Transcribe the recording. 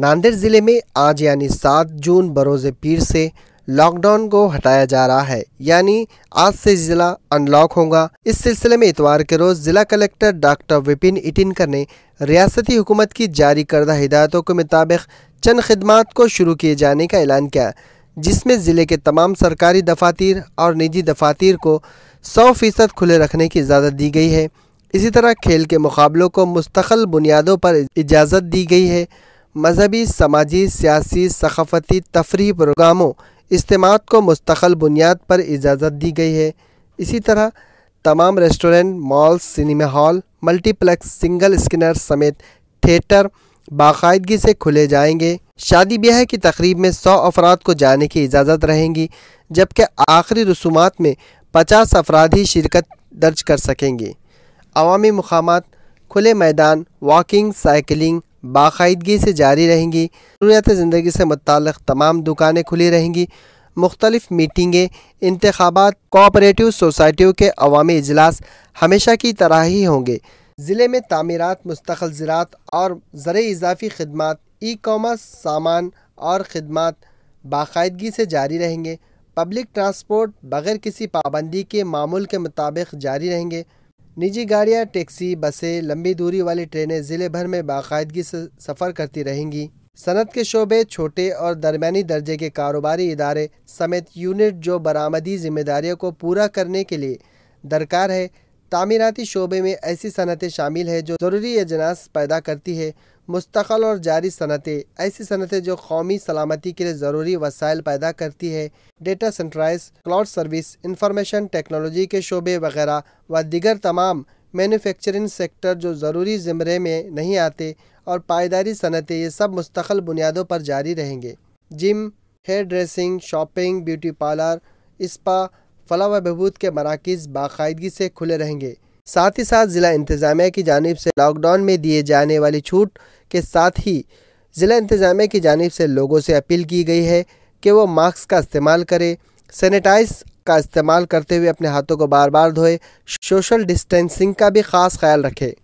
नांदेड़ ज़िले में आज यानी सात जून बरोज़ पीर से लॉकडाउन को हटाया जा रहा है यानी आज से जिला अनलॉक होगा इस सिलसिले में इतवार के रोज जिला कलेक्टर डॉक्टर विपिन इटिनकर ने रियासती हुकूमत की जारी करदा हिदायतों के मुताबिक चंद खदमात को शुरू किए जाने का ऐलान किया जिसमें ज़िले के तमाम सरकारी दफातर और निजी दफातर को सौ फीसद खुले रखने की इजाज़त दी गई है इसी तरह खेल के मुकाबलों को मुस्तकल बुनियादों पर इजाज़त दी गई है मजहबी समाजी सियासी सकाफती तफरी प्रोग्रामों इज्तम को मुस्तकल बुनियाद पर इजाज़त दी गई है इसी तरह तमाम restaurant malls cinema hall multiplex single screen समेत थिएटर बाकायदगी से खुले जाएंगे शादी ब्याह की तकरीब में सौ अफराद को जाने की इजाज़त रहेंगी जबकि आखिरी रसूमात में पचास अफराद ही शिरकत दर्ज कर सकेंगे अवामी मकाम खुले मैदान वॉकिंग साइकिलिंग बाकायदगी से जारी रहेंगी ज़रूरियात ज़िंदगी से मुतल तमाम दुकानें खुली रहेंगी मुख्तलिफ मीटिंगें इंतबात कोऑपरेटिव सोसाइटियों के अवामी अजलास हमेशा की तरह ही होंगे ज़िले में तमीरत मुस्तकिल ज़रात और ज़र इजाफी खदमात ई कॉमर्स सामान और ख़दमात बाकायदगी से जारी रहेंगे पब्लिक ट्रांसपोर्ट बग़ैर किसी पाबंदी के मामूल के मुताबिक जारी रहेंगे निजी गाड़ियां, टैक्सी बसें लंबी दूरी वाली ट्रेनें ज़िले भर में बाकायदगी से सफ़र करती रहेंगी सनत के शोबे छोटे और दरमियानी दर्जे के कारोबारी इदारे समेत यूनिट जो बरामदी जिम्मेदारियों को पूरा करने के लिए दरकार है तामीराती शोबे में ऐसी सनतें शामिल है जो ज़रूरी अजनास पैदा करती है मुस्तकल और जारी सनतें ऐसी सनतें जो कौमी सलामती के लिए ज़रूरी वसाइल पैदा करती है data centres cloud service information technology के शोबे वगैरह व दिगर तमाम मैन्युफैक्चरिंग सेक्टर जो ज़रूरी ज़मरे में नहीं आते और पायदारी सनतें ये सब मुस्तकल बुनियादों पर जारी रहेंगे gym hair dressing shopping beauty parlour spa फला व बहबूद के मराकज़ बाकायदगी से खुले रहेंगे साथ ही साथ ज़िला इंतज़ामिया की जानब से लॉकडाउन में दिए जाने वाली छूट के साथ ही ज़िला इंतज़ामिया की जानब से लोगों से अपील की गई है कि वो मास्क का इस्तेमाल करें सैनिटाइज का इस्तेमाल करते हुए अपने हाथों को बार बार धोए सोशल डिस्टेंसिंग का भी ख़ास ख्याल रखें